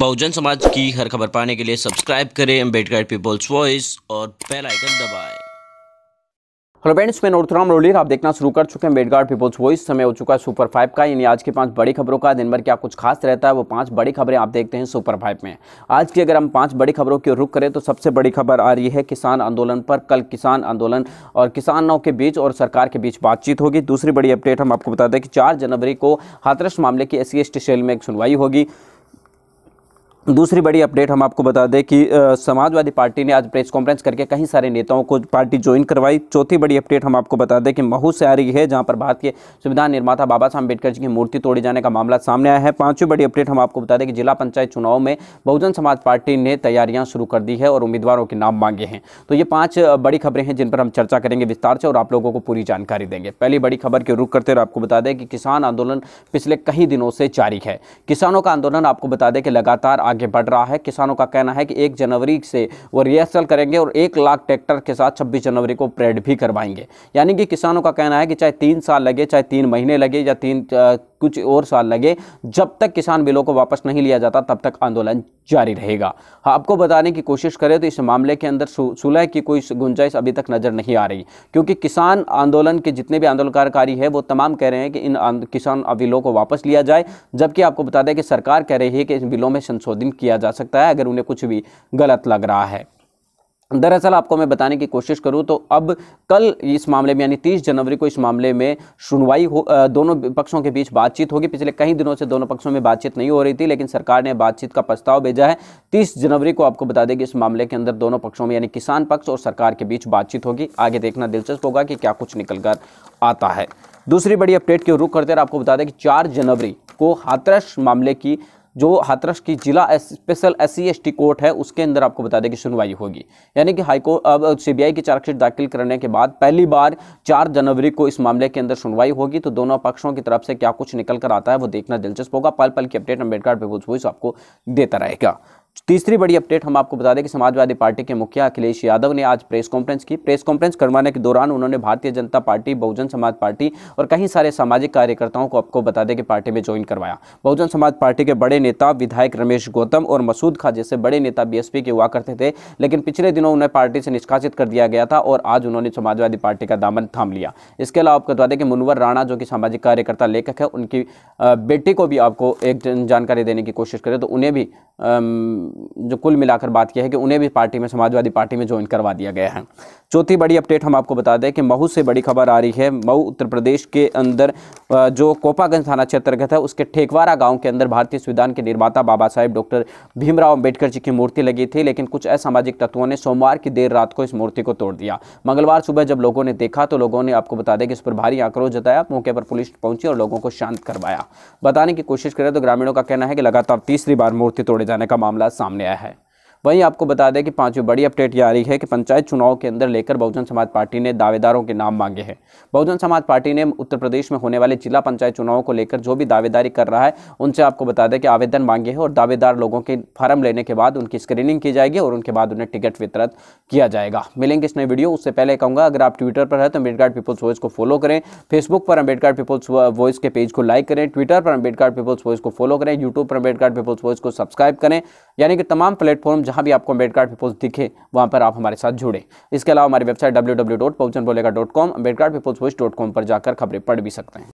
बहुजन समाज की हर खबर पाने के लिए सब्सक्राइब करें अम्बेडकर पीपल्स वॉइस और बेल आइकन दबाएं। हेलो फ्रेंड्स मैं नोरतराम रोलीर आप देखना शुरू कर चुके हैं बेडगार्ड पीपल्स वॉइस समय हो चुका है सुपर फाइव का यानी आज के पांच बड़ी खबरों का दिन भर क्या कुछ खास रहता है वो पांच बड़ी खबरें आप देखते हैं सुपर फाइव में आज की अगर हम पांच बड़ी खबरों की रुख करें तो सबसे बड़ी खबर आ रही है किसान आंदोलन पर कल किसान आंदोलन और किसानों के बीच और सरकार के बीच बातचीत होगी दूसरी बड़ी अपडेट हम आपको बता दें कि चार जनवरी को हाथरस मामले की एस सी सेल में एक सुनवाई होगी दूसरी बड़ी अपडेट हम आपको बता दें कि समाजवादी पार्टी ने आज प्रेस कॉन्फ्रेंस करके कई सारे नेताओं को पार्टी ज्वाइन करवाई चौथी बड़ी अपडेट हम आपको बता दें कि महू से आ रही है जहां पर भारत के संविधान निर्माता बाबा साहब अम्बेडकर जी की मूर्ति तोड़े जाने का मामला सामने आया है पांचवी बड़ी अपडेट हम आपको बता दें कि जिला पंचायत चुनाव में बहुजन समाज पार्टी ने तैयारियां शुरू कर दी है और उम्मीदवारों के नाम मांगे हैं तो ये पाँच बड़ी खबरें हैं जिन पर हम चर्चा करेंगे विस्तार से और आप लोगों को पूरी जानकारी देंगे पहली बड़ी खबर के रुख करते हुए आपको बता दें कि किसान आंदोलन पिछले कई दिनों से जारी है किसानों का आंदोलन आपको बता दें कि लगातार आगे बढ़ रहा है किसानों का कहना है कि एक जनवरी से वो रिहर्सल करेंगे और एक लाख ट्रैक्टर के साथ छब्बीस जनवरी को परेड भी करवाएंगे यानी कि किसानों का कहना है कि चाहे तीन साल लगे चाहे तीन महीने लगे या तीन कुछ और साल लगे जब तक किसान बिलों को वापस नहीं लिया जाता तब तक आंदोलन जारी रहेगा हाँ आपको बताने की कोशिश करें तो इस मामले के अंदर सुलह की कोई गुंजाइश अभी तक नज़र नहीं आ रही क्योंकि किसान आंदोलन के जितने भी आंदोलनकारी है वो तमाम कह रहे हैं कि इन किसान बिलों को वापस लिया जाए जबकि आपको बता दें कि सरकार कह रही है कि इन बिलों में संशोधन किया जा सकता है अगर उन्हें कुछ भी गलत लग रहा है दरअसल आपको मैं बताने की कोशिश करूं तो अब कल इस मामले में यानी 30 जनवरी को इस मामले में सुनवाई हो दोनों पक्षों के बीच बातचीत होगी पिछले कई दिनों से दोनों पक्षों में बातचीत नहीं हो रही थी लेकिन सरकार ने बातचीत का प्रस्ताव भेजा है 30 जनवरी को आपको बता दें कि इस मामले के अंदर दोनों पक्षों में यानी किसान पक्ष और सरकार के बीच बातचीत होगी आगे देखना दिलचस्प होगा कि क्या कुछ निकल कर आता है दूसरी बड़ी अपडेट की रुख करते आपको बता दें कि चार जनवरी को हाथरस मामले की जो हाथरस की जिला स्पेशल एस सी कोर्ट है उसके अंदर आपको बता दें कि सुनवाई होगी यानी कि हाईकोर्ट अब सीबीआई की चार्जशीट दाखिल करने के बाद पहली बार चार जनवरी को इस मामले के अंदर सुनवाई होगी तो दोनों पक्षों की तरफ से क्या कुछ निकल कर आता है वो देखना दिलचस्प होगा पल पल की अपडेट अम्बेडकर आपको देता रहेगा तीसरी बड़ी अपडेट हम आपको बता दें कि समाजवादी पार्टी के मुखिया अखिलेश यादव ने आज प्रेस कॉन्फ्रेंस की प्रेस कॉन्फ्रेंस करवाने के दौरान उन्होंने भारतीय जनता पार्टी बहुजन समाज पार्टी और कई सारे सामाजिक कार्यकर्ताओं को आपको बता दें कि पार्टी में ज्वाइन करवाया बहुजन समाज पार्टी के बड़े नेता विधायक रमेश गौतम और मसूद खां जैसे बड़े नेता बी के हुआ करते थे लेकिन पिछले दिनों उन्हें पार्टी से निष्कासित कर दिया गया था और आज उन्होंने समाजवादी पार्टी का दामन थाम लिया इसके अलावा आपको बता दें कि मुनवर राणा जो कि सामाजिक कार्यकर्ता लेखक है उनकी बेटी को भी आपको एक जानकारी देने की कोशिश करें तो उन्हें भी जो कुल मिलाकर बात यह है कि उन्हें भी पार्टी में समाजवादी पार्टी में ज्वाइन करवा दिया गया है चौथी बड़ी अपडेट हम आपको बता दें कि मऊ से बड़ी खबर आ रही है मऊ उत्तर प्रदेश के अंदर जो कोपागंज थाना क्षेत्र का था उसके ठेकवारा गांव के अंदर भारतीय संविधान के निर्माता बाबा साहेब डॉक्टर भीमराव अम्बेडकर जी की मूर्ति लगी थी लेकिन कुछ असामाजिक तत्वों ने सोमवार की देर रात को इस मूर्ति को तोड़ दिया मंगलवार सुबह जब लोगों ने देखा तो लोगों ने आपको बता दें कि इस पर भारी आक्रोश जताया मौके पर पुलिस पहुंची और लोगों को शांत करवाया बताने की कोशिश करें तो ग्रामीणों का कहना है कि लगातार तीसरी बार मूर्ति तोड़े जाने का मामला सामने आया है वहीं आपको बता दें कि पांचवी बड़ी अपडेट यह आ रही है कि पंचायत चुनाव के अंदर लेकर बहुजन समाज पार्टी ने दावेदारों के नाम मांगे हैं बहुजन समाज पार्टी ने उत्तर प्रदेश में होने वाले जिला पंचायत चुनाव को लेकर जो भी दावेदारी कर रहा है उनसे आपको बता दें कि आवेदन मांगे हैं और दावेदार लोगों के फार्म लेने के बाद उनकी स्क्रीनिंग की जाएगी और उनके बाद उन्हें टिकट वितरित किया जाएगा मिलेंगे इस नई वीडियो उससे पहले कहूँगा अगर आप ट्विटर पर है तो अम्बेडकर पीपल्स वॉइस को फॉलो करें फेसबुक पर अम्बेडकर पीपल्स वॉइस के पेज को लाइक करें ट्विटर पर अम्बेडकर पीपल्स वॉइस को फॉलो करें यूट्यूब पर अम्बेडकर पीपल्स वॉइस को सब्सक्राइब करें यानी कि तमाम प्लेटफॉर्म जहाँ भी आपको अम्बेडकर पीपल्स दिखे वहाँ पर आप हमारे साथ जुड़े इसके अलावा हमारी वेबसाइट डब्ल्यू डब्ल्यू डॉट पहुँचन बोलेगा dot com Ambedkar people's voice dot com पर जाकर खबरें पढ़ भी सकते हैं